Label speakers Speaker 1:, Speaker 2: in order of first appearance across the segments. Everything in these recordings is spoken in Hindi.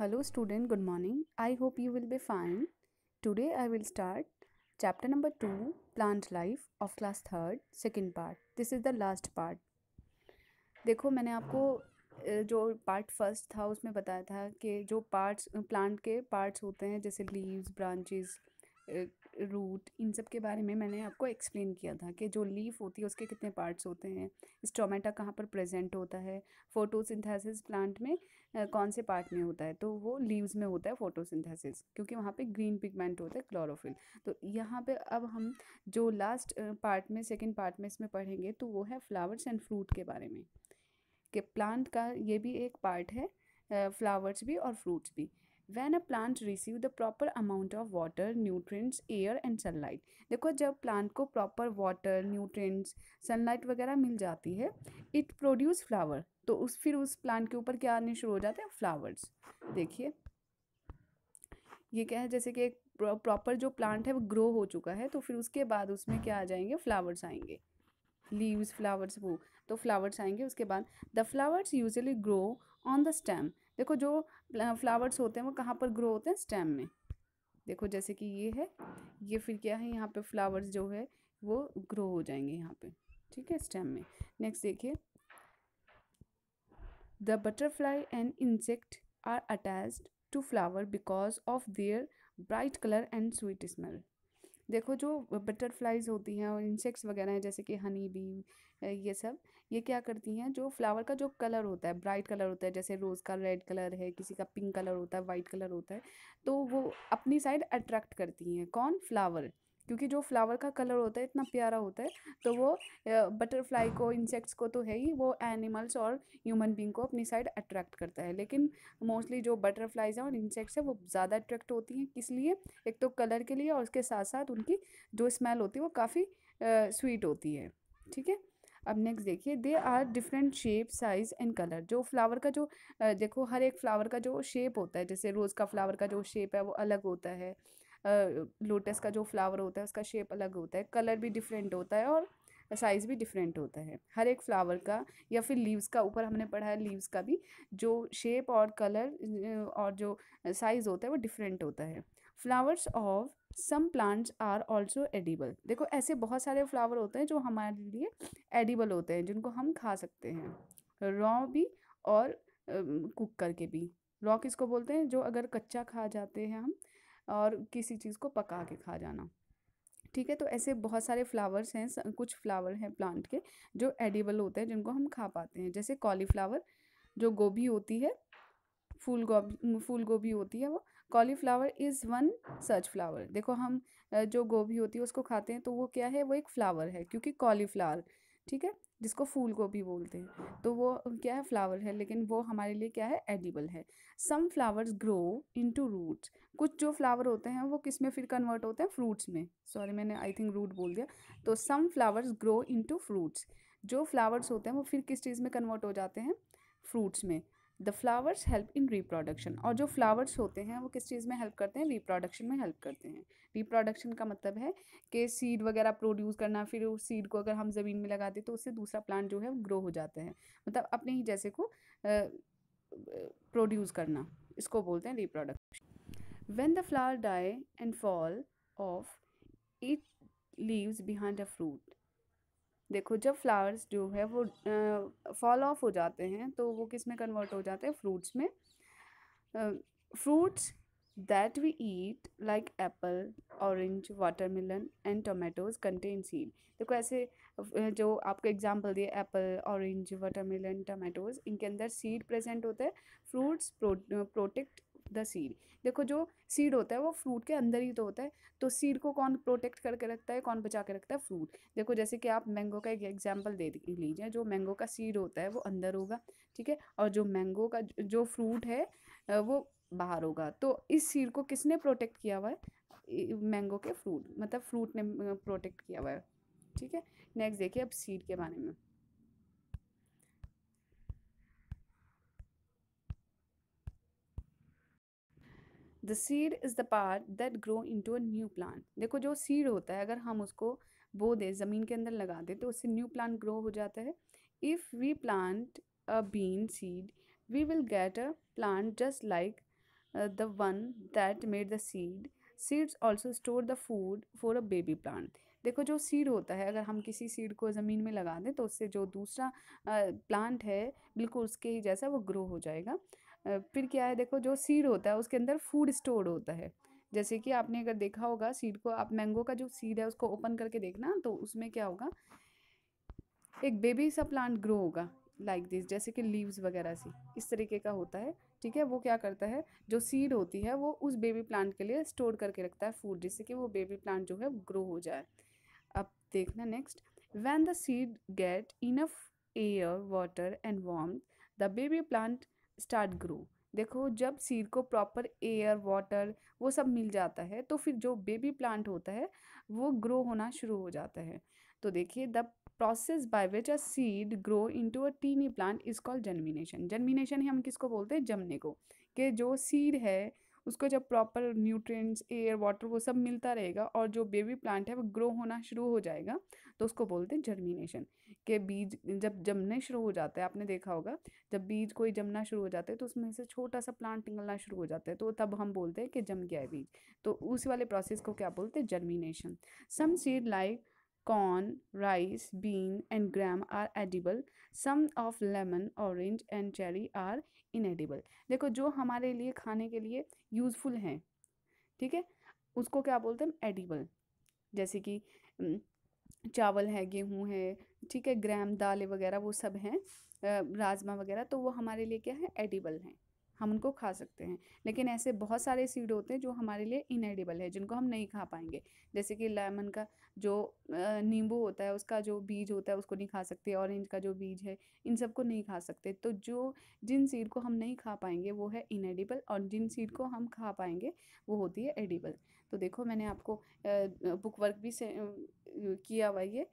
Speaker 1: Hello student good morning I hope you will be fine today I will start chapter number two plant life of class third second part this is the last part देखो मैंने आपको जो पार्ट फर्स्ट था उसमें बताया था कि जो पार्ट्स प्लांट के पार्ट्स होते हैं जैसे लीव्स ब्रांचेस रूट इन सब के बारे में मैंने आपको एक्सप्लेन किया था कि जो लीफ होती है उसके कितने पार्ट्स होते हैं स्टोमेटा कहाँ पर प्रेजेंट होता है फोटोसिंथेसिस प्लांट में कौन से पार्ट में होता है तो वो लीव्स में होता है फोटोसिंथेसिस क्योंकि वहाँ पे ग्रीन पिगमेंट होता है क्लोरोफिल तो यहाँ पे अब हम जो लास्ट पार्ट में सेकेंड पार्ट में इसमें पढ़ेंगे तो वो है फ्लावर्स एंड फ्रूट के बारे में कि प्लांट का ये भी एक पार्ट है फ्लावर्स भी और फ्रूट्स भी when a plant receive the proper amount of water nutrients air and sunlight देखो जब प्लांट को प्रॉपर वाटर न्यूट्रिएंट्स सनलाइट वगैरह मिल जाती है इट प्रोड्यूस फ्लावर तो उस फिर उस प्लांट के ऊपर क्या आने शुरू हो जाते हैं फ्लावर्स देखिए ये क्या है जैसे कि एक प्रॉपर जो प्लांट है वो ग्रो हो चुका है तो फिर उसके बाद उसमें क्या आ जाएंगे फ्लावर्स आएंगे लीव्स फ्लावर्स वो तो फ्लावर्स आएंगे उसके बाद the flowers usually grow on the stem देखो जो फ्लावर्स होते हैं वो कहाँ पर ग्रो होते हैं स्टेम में देखो जैसे कि ये है ये फिर क्या है यहाँ पे फ्लावर्स जो है वो ग्रो हो जाएंगे यहाँ पे ठीक है स्टेम में नेक्स्ट देखिए the butterfly and insect are attach to flower because of their bright colour and sweet smell देखो जो बटरफ्लाइज होती हैं और इंसेक्ट्स वगैरह हैं जैसे कि हनी बी ये सब ये क्या करती हैं जो फ्लावर का जो कलर होता है ब्राइट कलर होता है जैसे रोज़ का रेड कलर है किसी का पिंक कलर होता है वाइट कलर होता है तो वो अपनी साइड अट्रैक्ट करती हैं कौन फ्लावर क्योंकि जो फ्लावर का कलर होता है इतना प्यारा होता है तो वो बटरफ्लाई को इंसेक्ट्स को तो है ही वो एनिमल्स और ह्यूमन बींग को अपनी साइड अट्रैक्ट करता है लेकिन मोस्टली जो बटरफ्लाइज हैं और इंसेक्ट्स हैं वो ज़्यादा अट्रैक्ट होती हैं किस लिए एक तो कलर के लिए और उसके साथ साथ उनकी जो स्मेल होती है वो काफ़ी स्वीट होती है ठीक है अब नेक्स्ट देखिए they are different shape size and colour जो फ्लावर का जो देखो हर एक फ्लावर का जो शेप होता है जैसे रोज़ का फ्लावर का जो शेप है वो अलग होता है लोटस का जो फ्लावर होता है उसका शेप अलग होता है कलर भी डिफरेंट होता है और साइज़ भी डिफरेंट होता है हर एक फ्लावर का या फिर लीव्स का ऊपर हमने पढ़ा है लीव्स का भी जो शेप और कलर और जो साइज़ होता है वो डिफरेंट होता है flowers of some plants are also edible देखो ऐसे बहुत सारे फ्लावर होते हैं जो हमारे लिए एडिबल होते हैं जिनको हम खा सकते हैं रॉ भी और कुक करके भी रॉ किसको बोलते हैं जो अगर कच्चा खा जाते हैं हम और किसी चीज़ को पका के खा जाना ठीक है तो ऐसे बहुत सारे फ्लावर्स हैं कुछ फ्लावर हैं प्लांट के जो एडिबल होते हैं जिनको हम खा पाते हैं जैसे कॉलीफ्लावर जो गोभी होती है फूल गोभी फूल गोभी होती है वो cauliflower is one such flower देखो हम जो गोभी होती है उसको खाते हैं तो वो क्या है वो एक फ्लावर है क्योंकि कॉलीफ्लावर ठीक है जिसको फूल गोभी बोलते हैं तो वो क्या है फ्लावर है लेकिन वो हमारे लिए क्या है एडिबल है some flowers grow into roots कुछ जो फ्लावर होते हैं वो किस में फिर कन्वर्ट होते हैं फ्रूट्स में सॉरी मैंने आई थिंक रूट बोल दिया तो some flowers grow into fruits जो फ्लावर्स होते हैं वो फिर किस चीज़ में कन्वर्ट हो जाते हैं फ्रूट्स में the flowers help in reproduction और जो फ्लावर्स होते हैं वो किस चीज़ में हेल्प करते हैं रिप्रोडक्शन में हेल्प करते हैं रिप्रोडक्शन का मतलब है कि सीड वगैरह प्रोड्यूस करना फिर उस सीड को अगर हम ज़मीन में लगाते तो उससे दूसरा प्लांट जो है वो ग्रो हो जाता है मतलब अपने ही जैसे को प्रोड्यूस करना इसको बोलते हैं reproduction when the flower die and fall off it leaves behind a fruit देखो जब फ्लावर्स जो है वो फॉल ऑफ हो जाते हैं तो वो किस में कन्वर्ट हो जाते हैं फ्रूट्स में fruits that we eat like apple orange watermelon and tomatoes contain seed देखो ऐसे जो आपको एग्जाम्पल दिए एप्पल ऑरेंज वाटरमेलन टोमेटोज इनके अंदर सीड प्रेजेंट होते हैं फ्रूट्स प्रोटेक्ट द सीड देखो जो सीड होता है वो फ्रूट के अंदर ही तो होता है तो सीड को कौन प्रोटेक्ट करके रखता है कौन बचा के रखता है फ्रूट देखो जैसे कि आप मैंगो का एक एग्जाम्पल दे लीजिए जो मैंगो का सीड होता है वो अंदर होगा ठीक है और जो मैंगो का जो फ्रूट है वो बाहर होगा तो इस सीड को किसने प्रोटेक्ट किया हुआ है मैंगो के फ्रूट मतलब फ्रूट ने प्रोटेक्ट किया हुआ है ठीक है नेक्स्ट देखिए अब सीड के बारे में the seed is the part that grow into a new plant देखो जो सीड होता है अगर हम उसको बो दें ज़मीन के अंदर लगा दें तो उससे न्यू प्लांट ग्रो हो जाता है if we plant a bean seed we will get a plant just like the one that made the seed seeds also store the food for a baby plant देखो जो सीड होता है अगर हम किसी सीड को ज़मीन में लगा दें तो उससे जो दूसरा प्लांट है बिल्कुल उसके ही जैसा वो ग्रो हो जाएगा फिर क्या है देखो जो सीड होता है उसके अंदर फूड स्टोर होता है जैसे कि आपने अगर देखा होगा सीड को आप मैंगो का जो सीड है उसको ओपन करके देखना तो उसमें क्या होगा एक बेबी सा प्लांट ग्रो होगा लाइक like दिस जैसे कि लीव्स वगैरह सी इस तरीके का होता है ठीक है वो क्या करता है जो सीड होती है वो उस बेबी प्लांट के लिए स्टोर करके रखता है फूड जिससे कि वो बेबी प्लांट जो है ग्रो हो जाए देखना next when the seed get enough air water and warm the baby plant start grow देखो जब सीड को प्रॉपर एयर वाटर वो सब मिल जाता है तो फिर जो बेबी प्लांट होता है वो ग्रो होना शुरू हो जाता है तो देखिए the process by which a seed grow into a tiny plant is called germination germination ही हम किसको बोलते हैं जमने को कि जो सीड है उसको जब प्रॉपर न्यूट्रिएंट्स एयर वाटर वो सब मिलता रहेगा और जो बेबी प्लांट है वो ग्रो होना शुरू हो जाएगा तो उसको बोलते हैं जर्मिनेशन के बीज जब जमने शुरू हो जाते हैं आपने देखा होगा जब बीज कोई जमना शुरू हो जाता है तो उसमें से छोटा सा प्लांट निकलना शुरू हो जाता है तो तब हम बोलते हैं कि जम गया है बीज तो उस वाले प्रोसेस को क्या बोलते हैं germination some seed like corn, rice, bean, and gram are edible. Some of lemon, orange and cherry are inedible. देखो जो हमारे लिए खाने के लिए यूज़फुल हैं ठीक है उसको क्या बोलते हैं एडिबल जैसे कि चावल है गेहूँ है ठीक है ग्राम दालें वगैरह वो सब हैं राजमा वगैरह तो वो हमारे लिए क्या है एडिबल हैं हम उनको खा सकते हैं लेकिन ऐसे बहुत सारे सीड होते हैं जो हमारे लिए इनएडिबल है जिनको हम नहीं खा पाएंगे जैसे कि लेमन का जो नींबू होता है उसका जो बीज होता है उसको नहीं खा सकते ऑरेंज का जो बीज है इन सबको नहीं खा सकते तो जो जिन सीड को हम नहीं खा पाएंगे वो है इनएडिबल और जिन सीड को हम खा पाएंगे वो होती है एडिबल तो देखो मैंने आपको बुक वर्क भी से किया हुआ ये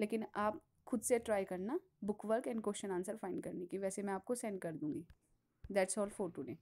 Speaker 1: लेकिन आप खुद से ट्राई करना book work and question answer find करने की वैसे मैं आपको सेंड कर दूँगी That's all for today.